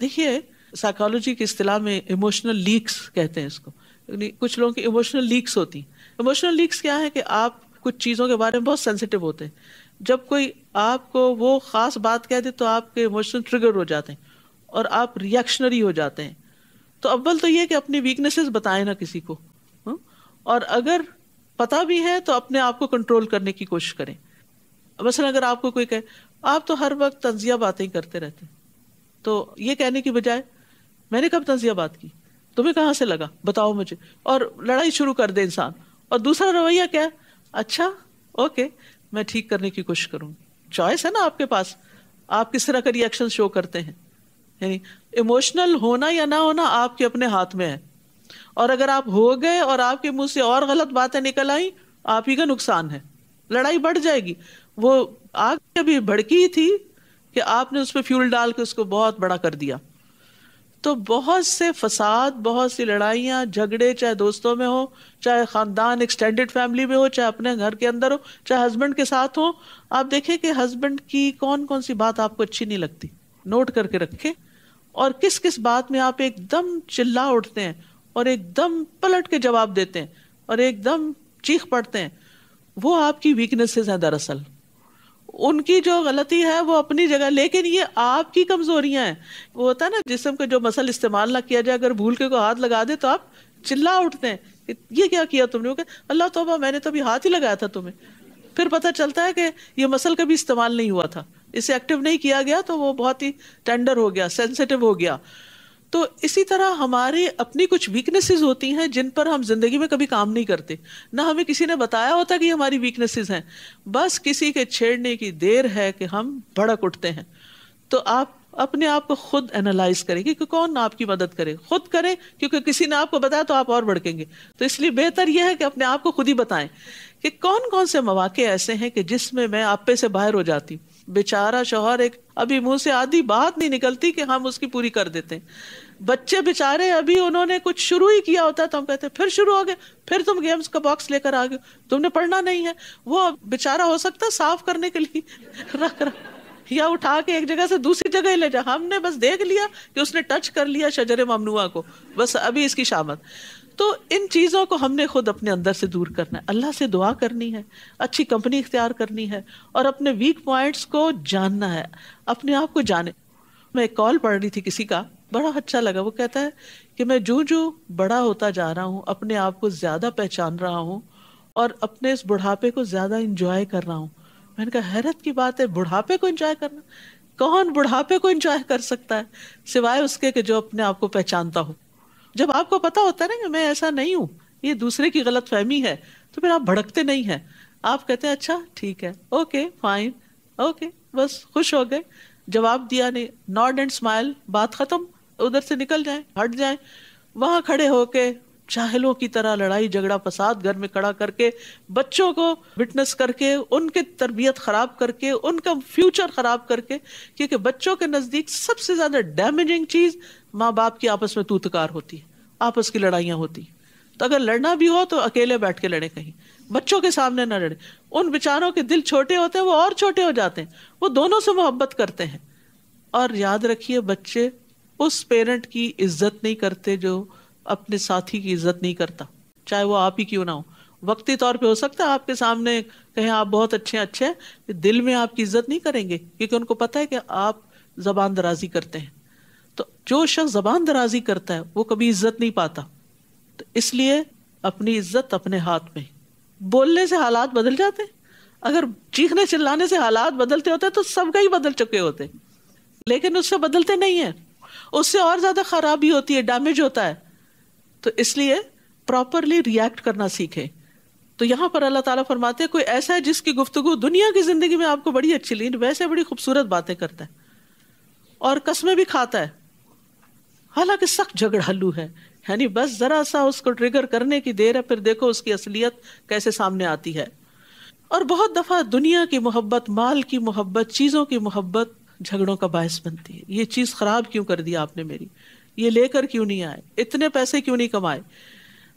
دیکھیے سائیکالوجی کی اصطلاح میں ایموشنل لیکس کہتے ہیں اس کو یعنی کچھ لوگوں کی اموشنل لیکس ہوتی ہیں اموشنل لیکس کیا ہے کہ آپ کچھ چیزوں کے بارے میں بہت سینسیٹیو ہوتے ہیں جب کوئی آپ کو وہ خاص بات کہہ دے تو آپ کے اموشنل ٹریگر ہو جاتے ہیں اور آپ ریئیکشنری ہو جاتے ہیں تو اول تو یہ کہ اپنی ویکنیسز بتائیں نہ کسی کو ہاں؟ اور اگر پتا بھی ہے تو اپنے آپ کو کنٹرول کرنے کی کوشش کریں مثلاً اگر آپ کو کوئی کہے آپ تو ہر وقت تنزیہ باتیں کرتے رہتے تو یہ کہنے کی بجائے میں نے کب تنزیہ بات کی تمہیں کہاں سے لگا بتاؤ مجھے اور لڑائی شروع کر دے انسان اور دوسرا رویہ کیا اچھا اوکے میں ٹھیک کرنے کی کوشش کروں گی چوائس ہے نا آپ کے پاس آپ کس طرح کا ریئیکشن شو کرتے ہیں یعنی اموشنل ہونا یا نہ ہونا آپ کے اپنے ہاتھ میں ہے اور اگر آپ ہو گئے اور آپ کے منہ سے اور غلط باتیں نکل آئیں آپ ہی کا نقصان ہے لڑائی بڑھ جائے گی وہ آگ ابھی بھڑکی تھی کہ آپ نے اس پہ فیول ڈال کے اس کو بہت بڑا کر دیا تو بہت سے فساد بہت سی لڑائیاں جھگڑے چاہے دوستوں میں ہو چاہے خاندان ایکسٹینڈیڈ فیملی میں ہو چاہے اپنے گھر کے اندر ہو چاہے ہسبینڈ کے ساتھ ہو آپ دیکھیں کہ ہسبینڈ کی کون کون سی بات آپ کو اچھی نہیں لگتی نوٹ کر کے رکھے اور کس کس بات میں آپ ایک دم چلا اٹھتے ہیں اور ایک دم پلٹ کے جواب دیتے ہیں اور ایک دم چیخ پڑتے ہیں وہ آپ کی ویکنیسز ہیں دراصل ان کی جو غلطی ہے وہ اپنی جگہ لیکن یہ آپ کی کمزوریاں ہیں وہ ہوتا ہے نا جسم کا جو مسل استعمال نہ کیا جائے اگر بھول کے ہاتھ لگا دے تو آپ چلا اٹھتے ہیں یہ کیا کیا تم نے کہ اللہ توبہ میں نے تو ابھی ہاتھ ہی لگایا تھا تمہیں پھر پتہ چلتا ہے کہ یہ مسل کبھی استعمال نہیں ہوا تھا اسے ایکٹیو نہیں کیا گیا تو وہ بہت ہی ٹینڈر ہو گیا سینسیٹیو ہو گیا تو اسی طرح ہمارے اپنی کچھ ویکنیسز ہوتی ہیں جن پر ہم زندگی میں کبھی کام نہیں کرتے نہ ہمیں کسی نے بتایا ہوتا کہ یہ ہماری ویکنیسز ہیں بس کسی کے چھیڑنے کی دیر ہے کہ ہم بھڑک اٹھتے ہیں تو آپ اپنے آپ کو خود اینالائز کریں گے کہ کون آپ کی مدد کرے خود کریں کیونکہ کسی نے آپ کو بتایا تو آپ اور بھڑکیں گے تو اس لیے بہتر یہ ہے کہ اپنے آپ کو خود ہی بتائیں کہ کون کون سے مواقع ایسے ہیں کہ جس میں میں آپے سے باہر ہو جاتی ہوں شوہر ایک ابھی منہ سے آدھی بات نہیں نکلتی کہ ہم اس کی پوری کر دیتے بچے بےچارے ابھی انہوں نے کچھ شروع شروع ہی کیا ہوتا تو ہم کہتے پھر ہو گئے پھر تم گیمس کا باکس لے کر آ گئے تم نے پڑھنا نہیں ہے وہ بےچارا ہو سکتا صاف کرنے کے لیے رکھ یا اٹھا کے ایک جگہ سے دوسری جگہ ہی لے جا ہم نے بس دیکھ لیا کہ اس نے ٹچ کر لیا شجر ممنوع کو بس ابھی اس کی شامت تو ان چیزوں کو ہم نے خود اپنے اندر سے دور کرنا ہے اللہ سے دعا کرنی ہے اچھی کمپنی اختیار کرنی ہے اور اپنے ویک پوائنٹس کو جاننا ہے اپنے آپ کو جانے میں ایک کال پڑھ رہی تھی کسی کا بڑا اچھا لگا وہ کہتا ہے کہ میں جو بڑا ہوتا جا رہا ہوں اپنے آپ کو زیادہ پہچان رہا ہوں اور اپنے اس بڑھاپے کو زیادہ انجوائے کر رہا ہوں میں نے کہا حیرت کی بات ہے بڑھاپے کو انجوائے کرنا کون بڑھاپے کو انجوائے کر سکتا ہے سوائے اس کے کہ جو اپنے آپ کو پہچانتا ہو جب آپ کو پتا ہوتا ہے نا کہ میں ایسا نہیں ہوں یہ دوسرے کی غلط فہمی ہے تو پھر آپ بھڑکتے نہیں ہیں آپ کہتے اچھا ٹھیک ہے اوکے فائن اوکے بس خوش ہو گئے جواب دیا نہیں ناڈ اینڈ اسمائل بات ختم ادھر سے نکل جائیں ہٹ جائیں وہاں کھڑے ہو کے چاہلوں کی طرح لڑائی جھگڑا فساد گھر میں کڑا کر کے بچوں کو وٹنس کر کے ان کے تربیت خراب کر کے ان کا فیوچر خراب کر کے کیونکہ بچوں کے نزدیک سب سے زیادہ ڈیمیجنگ چیز ماں باپ کی آپس میں توتکار ہوتی ہے آپس کی لڑائیاں ہوتی تو اگر لڑنا بھی ہو تو اکیلے بیٹھ کے لڑے کہیں بچوں کے سامنے نہ لڑے ان بےچاروں کے دل چھوٹے ہوتے ہیں وہ اور چھوٹے ہو جاتے ہیں وہ دونوں سے محبت کرتے ہیں اور یاد رکھیے بچے اس پیرنٹ کی عزت نہیں کرتے جو اپنے ساتھی کی عزت نہیں کرتا چاہے وہ آپ ہی کیوں نہ ہو وقتی طور پہ ہو سکتا ہے آپ کے سامنے کہیں آپ بہت اچھے اچھے ہیں دل میں آپ کی عزت نہیں کریں گے کیونکہ ان کو پتا ہے کہ آپ زبان درازی کرتے ہیں تو جو شخص زبان درازی کرتا ہے وہ کبھی عزت نہیں پاتا تو اس لیے اپنی عزت اپنے ہاتھ میں بولنے سے حالات بدل جاتے ہیں اگر چیخنے چلانے سے حالات بدلتے ہوتے تو سب کا ہی بدل چکے ہوتے لیکن اس سے بدلتے نہیں ہیں اس سے اور زیادہ خرابی ہوتی ہے ڈیمیج ہوتا ہے تو اس لیے پراپرلی ریئیکٹ کرنا سیکھے تو یہاں پر اللہ تعالیٰ فرماتے کوئی ایسا ہے جس کی گفتگو دنیا کی زندگی میں آپ کو بڑی اچھی لین ویسے بڑی خوبصورت باتیں کرتا ہے اور قسمیں بھی کھاتا ہے حالانکہ سخت جھگڑ ہلو ہے یعنی بس ذرا سا اس کو ٹریگر کرنے کی دیر ہے پھر دیکھو اس کی اصلیت کیسے سامنے آتی ہے اور بہت دفعہ دنیا کی محبت مال کی محبت چیزوں کی محبت جھگڑوں کا باعث بنتی ہے یہ چیز خراب کیوں کر دیا آپ نے میری یہ لے کر کیوں نہیں آئے اتنے پیسے کیوں نہیں کمائے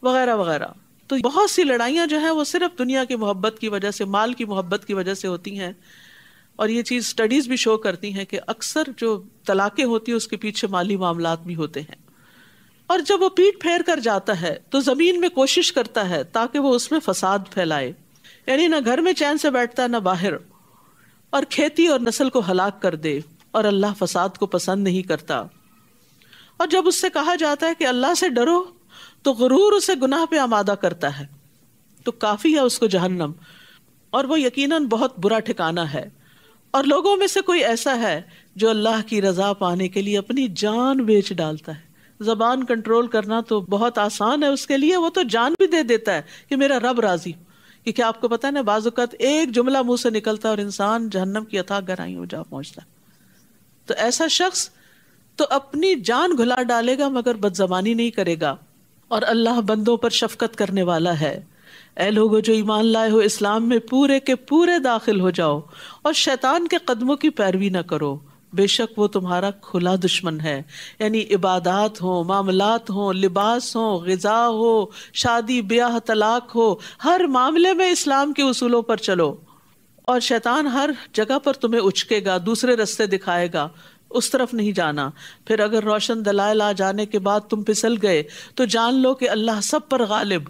وغیرہ وغیرہ تو بہت سی لڑائیاں جو ہیں وہ صرف دنیا کی محبت کی وجہ سے مال کی محبت کی وجہ سے ہوتی ہیں اور یہ چیز اسٹڈیز بھی شو کرتی ہیں کہ اکثر جو طلاقیں ہوتی ہیں اس کے پیچھے مالی معاملات بھی ہوتے ہیں اور جب وہ پیٹ پھیر کر جاتا ہے تو زمین میں کوشش کرتا ہے تاکہ وہ اس میں فساد پھیلائے یعنی نہ گھر میں چین سے بیٹھتا ہے نہ باہر اور کھیتی اور نسل کو ہلاک کر دے اور اللہ فساد کو پسند نہیں کرتا اور جب اس سے کہا جاتا ہے کہ اللہ سے ڈرو تو غرور اسے گناہ پہ آمادہ کرتا ہے تو کافی ہے اس کو جہنم اور وہ یقیناً بہت برا ٹھکانا ہے اور لوگوں میں سے کوئی ایسا ہے جو اللہ کی رضا پانے کے لیے اپنی جان بیچ ڈالتا ہے زبان کنٹرول کرنا تو بہت آسان ہے اس کے لیے وہ تو جان بھی دے دیتا ہے کہ میرا رب راضی ہو کہ کیا آپ کو پتا ہے نا اوقات ایک جملہ منہ سے نکلتا ہے اور انسان جہنم کی اتھا گھر آئیوں جا پہنچتا ہے تو ایسا شخص تو اپنی جان گھلا ڈالے گا مگر بد زبانی نہیں کرے گا اور اللہ بندوں پر شفقت کرنے والا ہے اے جو ایمان لائے ہو اسلام میں پورے کے پورے داخل ہو جاؤ اور شیطان کے قدموں کی پیروی نہ کرو بے شک وہ تمہارا کھلا دشمن ہے یعنی عبادات ہو معاملات ہوں لباس ہوں غذا ہو شادی بیاہ طلاق ہو ہر معاملے میں اسلام کے اصولوں پر چلو اور شیطان ہر جگہ پر تمہیں اچکے گا دوسرے رستے دکھائے گا اس طرف نہیں جانا پھر اگر روشن دلائل آ جانے کے بعد تم پھسل گئے تو جان لو کہ اللہ سب پر غالب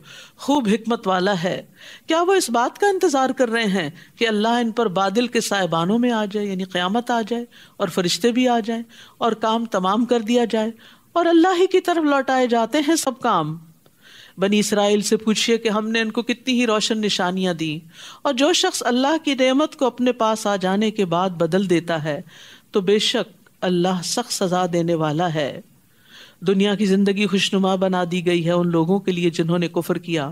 خوب حکمت والا ہے کیا وہ اس بات کا انتظار کر رہے ہیں کہ اللہ ان پر بادل کے صاحبانوں میں آ جائے یعنی قیامت آ جائے اور فرشتے بھی آ جائیں اور کام تمام کر دیا جائے اور اللہ ہی کی طرف لوٹائے جاتے ہیں سب کام بنی اسرائیل سے پوچھیے کہ ہم نے ان کو کتنی ہی روشن نشانیاں دی اور جو شخص اللہ کی نعمت کو اپنے پاس آ جانے کے بعد بدل دیتا ہے تو بے شک اللہ سخت سزا دینے والا ہے دنیا کی زندگی خوشنما بنا دی گئی ہے ان لوگوں کے لیے جنہوں نے کفر کیا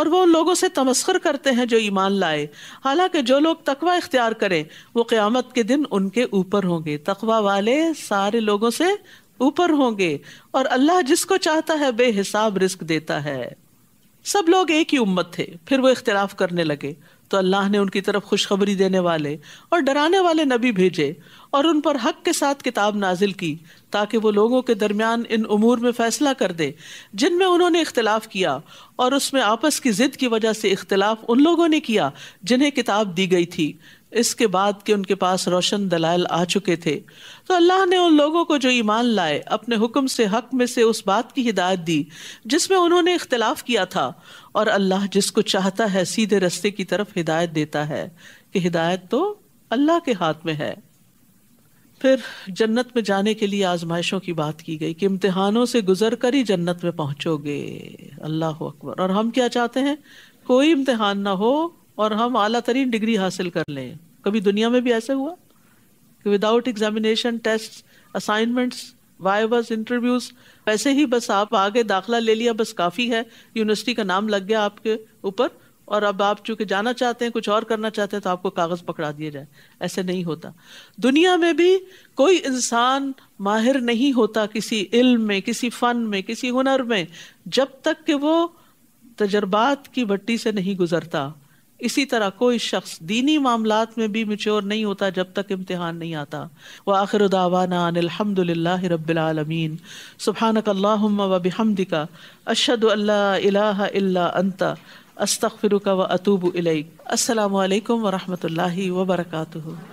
اور وہ ان لوگوں سے تمسخر کرتے ہیں جو ایمان لائے حالانکہ جو لوگ تقوی اختیار کریں وہ قیامت کے دن ان کے اوپر ہوں گے تقوی والے سارے لوگوں سے اوپر ہوں گے اور اللہ جس کو چاہتا ہے بے حساب رزق دیتا ہے سب لوگ ایک ہی امت تھے پھر وہ اختلاف کرنے لگے تو اللہ نے ان کی طرف خوشخبری دینے والے اور ڈرانے والے نبی بھیجے اور ان پر حق کے ساتھ کتاب نازل کی تاکہ وہ لوگوں کے درمیان ان امور میں فیصلہ کر دے جن میں انہوں نے اختلاف کیا اور اس میں آپس کی ضد کی وجہ سے اختلاف ان لوگوں نے کیا جنہیں کتاب دی گئی تھی اس کے بعد کہ ان کے پاس روشن دلائل آ چکے تھے تو اللہ نے ان لوگوں کو جو ایمان لائے اپنے حکم سے حق میں سے اس بات کی ہدایت دی جس میں انہوں نے اختلاف کیا تھا اور اللہ جس کو چاہتا ہے سیدھے رستے کی طرف ہدایت دیتا ہے کہ ہدایت تو اللہ کے ہاتھ میں ہے پھر جنت میں جانے کے لیے آزمائشوں کی بات کی گئی کہ امتحانوں سے گزر کر ہی جنت میں پہنچو گے اللہ اکبر اور ہم کیا چاہتے ہیں کوئی امتحان نہ ہو اور ہم اعلیٰ ترین ڈگری حاصل کر لیں کبھی دنیا میں بھی ایسا ہوا کہ without examination test assignments via interviews ویسے ہی بس آپ آگے داخلہ لے لیا بس کافی ہے یونیورسٹی کا نام لگ گیا آپ کے اوپر اور اب آپ چونکہ جانا چاہتے ہیں کچھ اور کرنا چاہتے ہیں تو آپ کو کاغذ پکڑا دیا جائے ایسے نہیں ہوتا دنیا میں بھی کوئی انسان ماہر نہیں ہوتا کسی علم میں کسی فن میں کسی ہنر میں جب تک کہ وہ تجربات کی بھٹی سے نہیں گزرتا اسی طرح کوئی شخص دینی معاملات میں بھی میچور نہیں ہوتا جب تک امتحان نہیں آتا وہ آخر الحمد للہ رب العالمین سبحان اشد اللہ اللہ فرقہ و اطوب السلام علیکم و رحمۃ اللہ وبرکاتہ